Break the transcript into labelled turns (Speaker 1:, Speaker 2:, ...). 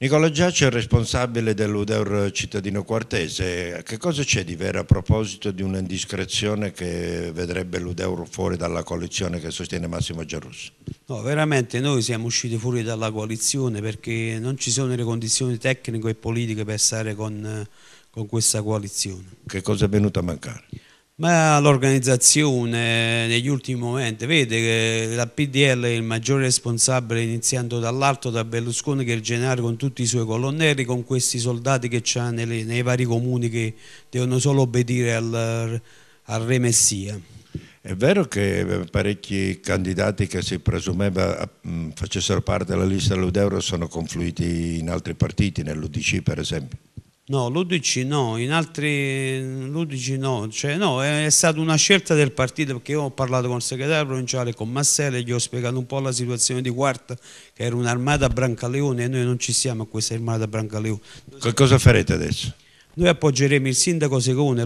Speaker 1: Nicola Giacci è responsabile dell'Udeur cittadino quartese. Che cosa c'è di vero a proposito di un'indiscrezione che vedrebbe l'Udeur fuori dalla coalizione che sostiene Massimo Giarrusso?
Speaker 2: No, veramente noi siamo usciti fuori dalla coalizione perché non ci sono le condizioni tecniche e politiche per stare con, con questa coalizione. Che
Speaker 3: cosa è venuto a mancare?
Speaker 2: ma l'organizzazione negli ultimi momenti vede che la PDL è il maggiore responsabile iniziando dall'alto da Berlusconi che è il generale con tutti i suoi colonnelli con questi soldati che c'ha nei vari comuni che devono solo obbedire al, al re Messia è vero che parecchi
Speaker 1: candidati che si presumeva mm, facessero parte della lista dell'Udeuro sono confluiti in altri partiti, nell'UDC per esempio?
Speaker 2: No, l'Udc no, in altri l'Udc no, cioè, no, è, è, stata una scelta del partito perché io ho parlato con il segretario provinciale, con Massele, gli ho spiegato un po' la situazione di Quarta, che era un'armata Brancaleone e noi non ci siamo a questa armata Brancaleone. che cosa farete adesso? Noi appoggeremo il sindaco Segone.